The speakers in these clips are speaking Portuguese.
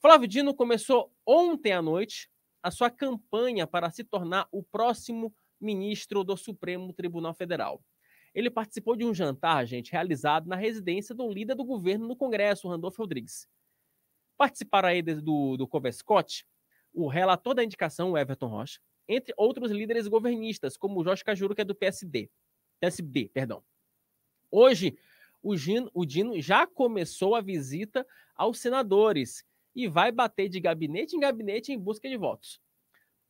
Flávio Dino começou ontem à noite a sua campanha para se tornar o próximo ministro do Supremo Tribunal Federal. Ele participou de um jantar, gente, realizado na residência do líder do governo no Congresso, Randolfo Rodrigues. Participaram aí do, do Scott, o relator da indicação, Everton Rocha, entre outros líderes governistas, como o Jorge Cajuro, que é do PSD. PSB, perdão. Hoje, o o Dino já começou a visita aos senadores e vai bater de gabinete em gabinete em busca de votos.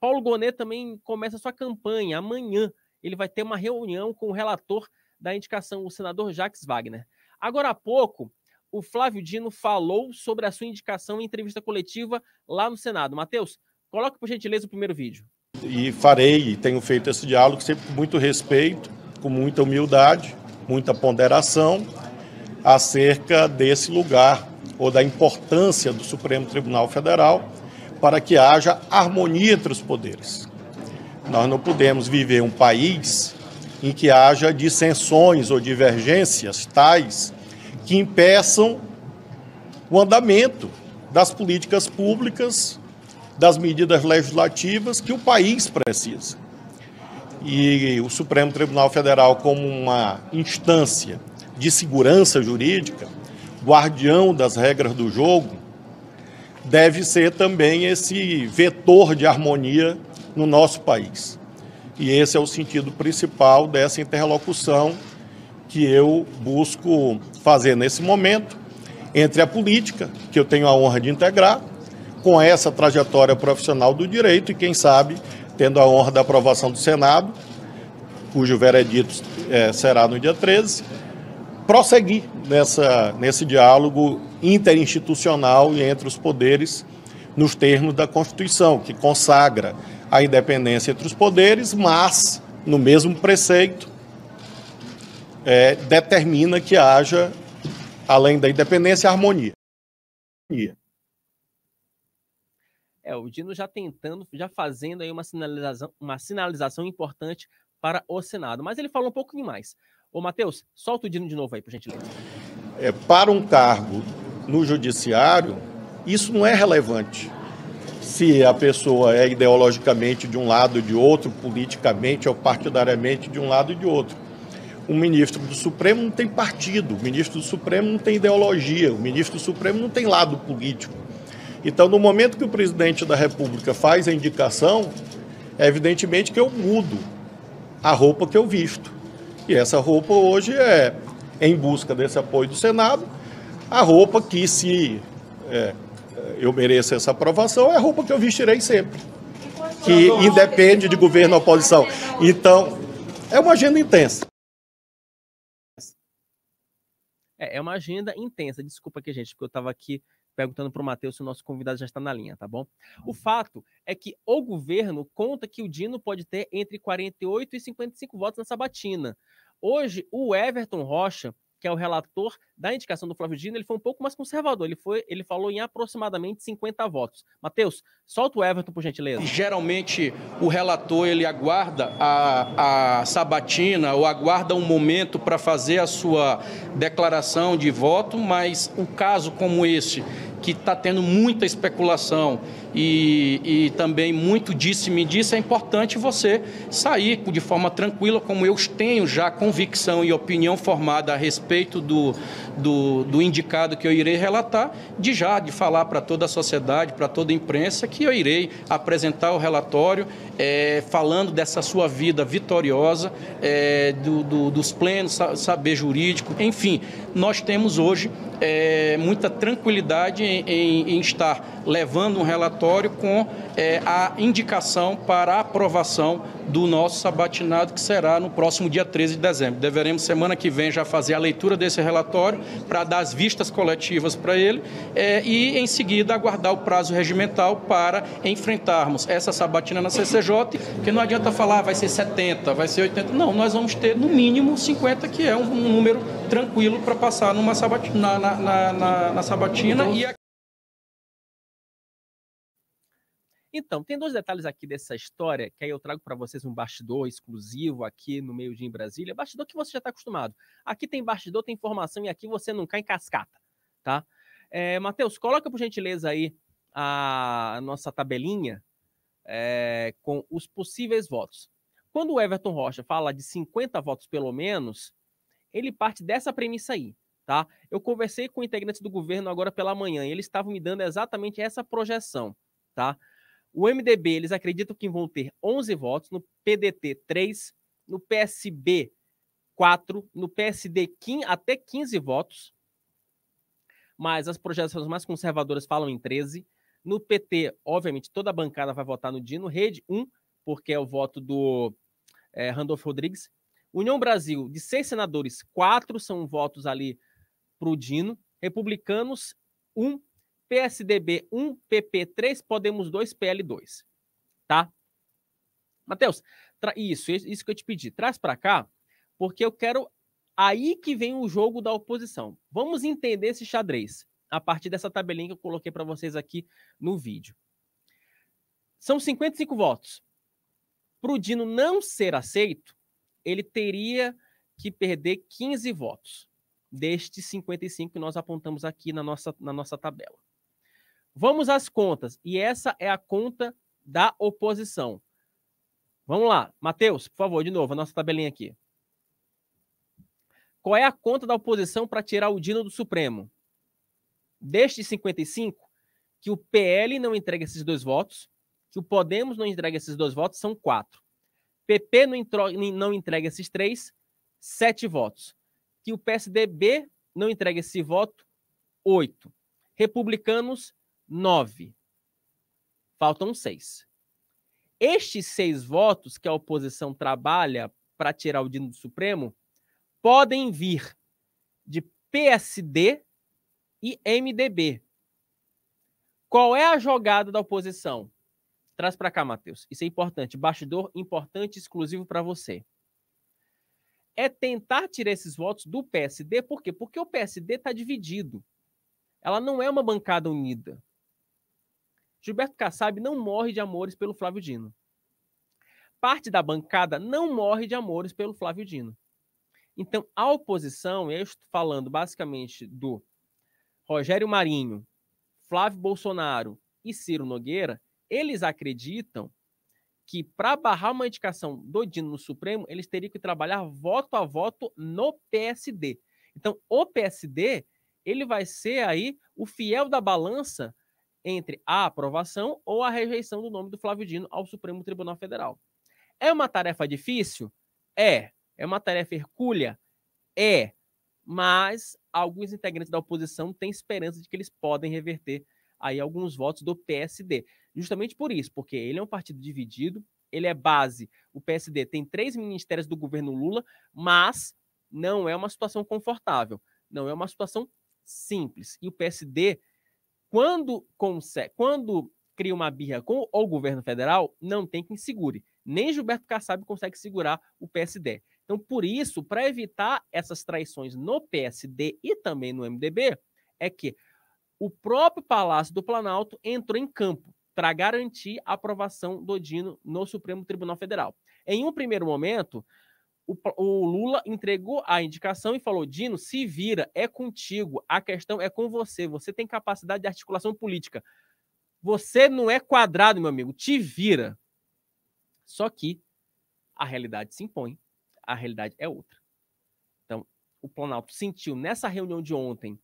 Paulo Gonet também começa sua campanha. Amanhã ele vai ter uma reunião com o relator da indicação, o senador Jacques Wagner. Agora há pouco, o Flávio Dino falou sobre a sua indicação em entrevista coletiva lá no Senado. Matheus, coloque por gentileza o primeiro vídeo. E farei, e tenho feito esse diálogo sempre com muito respeito, com muita humildade, muita ponderação acerca desse lugar ou da importância do Supremo Tribunal Federal para que haja harmonia entre os poderes. Nós não podemos viver um país em que haja dissensões ou divergências tais que impeçam o andamento das políticas públicas, das medidas legislativas que o país precisa. E o Supremo Tribunal Federal, como uma instância de segurança jurídica, guardião das regras do jogo, deve ser também esse vetor de harmonia no nosso país. E esse é o sentido principal dessa interlocução que eu busco fazer nesse momento entre a política, que eu tenho a honra de integrar, com essa trajetória profissional do direito e, quem sabe, tendo a honra da aprovação do Senado, cujo veredito é, será no dia 13, prosseguir nessa, nesse diálogo interinstitucional e entre os poderes nos termos da Constituição, que consagra a independência entre os poderes, mas, no mesmo preceito, é, determina que haja, além da independência, harmonia. É, o Dino já tentando, já fazendo aí uma sinalização, uma sinalização importante para o Senado. Mas ele falou um pouco demais Ô, Matheus, solta o Dino de novo aí, por gentileza. É, para um cargo no judiciário, isso não é relevante. Se a pessoa é ideologicamente de um lado ou de outro, politicamente ou partidariamente de um lado e de outro. O ministro do Supremo não tem partido, o ministro do Supremo não tem ideologia, o ministro do Supremo não tem lado político. Então, no momento que o presidente da República faz a indicação, é evidentemente que eu mudo a roupa que eu visto. E essa roupa hoje é, em busca desse apoio do Senado, a roupa que, se é, é, eu mereço essa aprovação, é a roupa que eu vestirei sempre, que independe de governo ou oposição. Então, é uma agenda intensa. É, é uma agenda intensa. Desculpa aqui, gente, porque eu estava aqui perguntando para o Matheus se o nosso convidado já está na linha, tá bom? O fato é que o governo conta que o Dino pode ter entre 48 e 55 votos na sabatina. Hoje, o Everton Rocha, que é o relator da indicação do Flávio Dino, ele foi um pouco mais conservador. Ele, foi, ele falou em aproximadamente 50 votos. Matheus, solta o Everton, por gentileza. Geralmente, o relator ele aguarda a, a sabatina ou aguarda um momento para fazer a sua declaração de voto, mas um caso como esse que está tendo muita especulação, e, e também muito disse-me disse, é importante você sair de forma tranquila, como eu tenho já convicção e opinião formada a respeito do, do, do indicado que eu irei relatar, de já, de falar para toda a sociedade, para toda a imprensa, que eu irei apresentar o relatório é, falando dessa sua vida vitoriosa, é, do, do, dos plenos, saber jurídico, enfim, nós temos hoje é, muita tranquilidade em, em, em estar levando um relatório com é, a indicação para aprovação do nosso sabatinado, que será no próximo dia 13 de dezembro. Deveremos, semana que vem, já fazer a leitura desse relatório para dar as vistas coletivas para ele é, e, em seguida, aguardar o prazo regimental para enfrentarmos essa sabatina na CCJ, porque não adianta falar ah, vai ser 70, vai ser 80. Não, nós vamos ter, no mínimo, 50, que é um, um número tranquilo para passar numa sabatina, na, na, na, na sabatina. E a... Então, tem dois detalhes aqui dessa história, que aí eu trago para vocês um bastidor exclusivo aqui no meio de em Brasília, bastidor que você já está acostumado. Aqui tem bastidor, tem informação, e aqui você não cai em cascata, tá? É, eh, Matheus, coloca por gentileza aí a nossa tabelinha é, com os possíveis votos. Quando o Everton Rocha fala de 50 votos pelo menos, ele parte dessa premissa aí, tá? Eu conversei com integrantes do governo agora pela manhã e eles estavam me dando exatamente essa projeção, tá? O MDB, eles acreditam que vão ter 11 votos, no PDT 3, no PSB 4, no PSD 15, até 15 votos, mas as projeções mais conservadoras falam em 13. No PT, obviamente, toda a bancada vai votar no Dino Rede, 1, um, porque é o voto do é, eh, Randolfo Rodrigues. União Brasil, de seis senadores, quatro são votos ali para o Dino. Republicanos, um PSDB 1, PP 3, Podemos 2, PL 2. Tá? Matheus, isso, isso que eu te pedi. Traz para cá, porque eu quero. Aí que vem o jogo da oposição. Vamos entender esse xadrez a partir dessa tabelinha que eu coloquei para vocês aqui no vídeo. São 55 votos. Para o Dino não ser aceito, ele teria que perder 15 votos destes 55 que nós apontamos aqui na nossa, na nossa tabela. Vamos às contas. E essa é a conta da oposição. Vamos lá. Matheus, por favor, de novo, a nossa tabelinha aqui. Qual é a conta da oposição para tirar o Dino do Supremo? Destes 55, que o PL não entrega esses dois votos, que o Podemos não entrega esses dois votos, são quatro. PP não, entro, não entrega esses três, sete votos. Que o PSDB não entrega esse voto, oito. Republicanos, nove. Faltam seis. Estes seis votos que a oposição trabalha para tirar o Dino do Supremo podem vir de PSD e MDB. Qual é a jogada da oposição? Traz para cá, Matheus. Isso é importante. Bastidor importante, exclusivo para você. É tentar tirar esses votos do PSD. Por quê? Porque o PSD está dividido. Ela não é uma bancada unida. Gilberto Kassab não morre de amores pelo Flávio Dino. Parte da bancada não morre de amores pelo Flávio Dino. Então, a oposição, eu estou falando basicamente do Rogério Marinho, Flávio Bolsonaro e Ciro Nogueira, eles acreditam que para barrar uma indicação do Dino no Supremo, eles teriam que trabalhar voto a voto no PSD. Então, o PSD, ele vai ser aí o fiel da balança entre a aprovação ou a rejeição do nome do Flávio Dino ao Supremo Tribunal Federal. É uma tarefa difícil? É. É uma tarefa hercúlea? É. Mas alguns integrantes da oposição têm esperança de que eles podem reverter aí alguns votos do PSD. Justamente por isso, porque ele é um partido dividido, ele é base. O PSD tem três ministérios do governo Lula, mas não é uma situação confortável, não é uma situação simples. E o PSD quando, consegue, quando cria uma birra com o governo federal, não tem quem segure. Nem Gilberto Kassab consegue segurar o PSD. Então, por isso, para evitar essas traições no PSD e também no MDB, é que o próprio Palácio do Planalto entrou em campo para garantir a aprovação do Dino no Supremo Tribunal Federal. Em um primeiro momento, o, o, Lula entregou a indicação e falou: Dino, se vira, é contigo, a questão é com você, você tem capacidade de articulação política. Você não é quadrado, meu amigo, te vira. Só que a realidade se impõe, a realidade é outra. Então, o Planalto sentiu nessa reunião de ontem,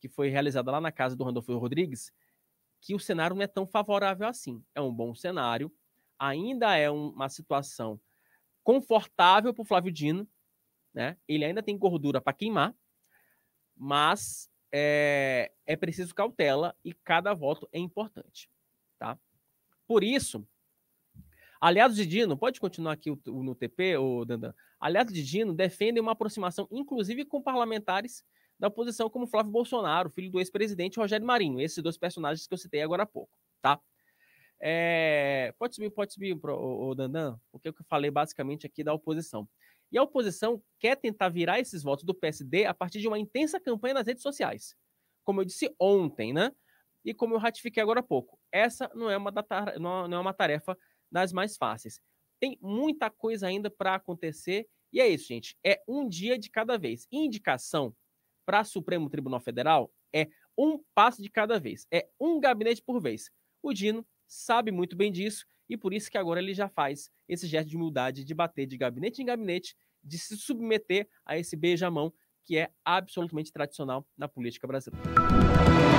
que foi realizada lá na casa do Randolfo Rodrigues, que o cenário não é tão favorável assim. É um bom cenário, ainda é uma situação confortável para o Flávio Dino, né? Ele ainda tem gordura para queimar, mas é, é preciso cautela e cada voto é importante, tá? Por isso, aliados de Dino, pode continuar aqui no TP, o Dandan. Aliados de Dino defendem uma aproximação, inclusive com parlamentares da oposição, como Flávio Bolsonaro, filho do ex-presidente Rogério Marinho, esses dois personagens que eu citei agora há pouco, tá? É, pode subir, pode subir, o Dandan, porque é o que eu falei basicamente aqui é da oposição. E a oposição quer tentar virar esses votos do PSD a partir de uma intensa campanha nas redes sociais. Como eu disse ontem, né? E como eu ratifiquei agora há pouco. Essa não é uma, data, não é uma tarefa das mais fáceis. Tem muita coisa ainda para acontecer. E é isso, gente. É um dia de cada vez. Indicação para Supremo Tribunal Federal é um passo de cada vez. É um gabinete por vez. O Dino sabe muito bem disso e por isso que agora ele já faz esse gesto de humildade de bater de gabinete em gabinete, de se submeter a esse beijamão que é absolutamente tradicional na política brasileira.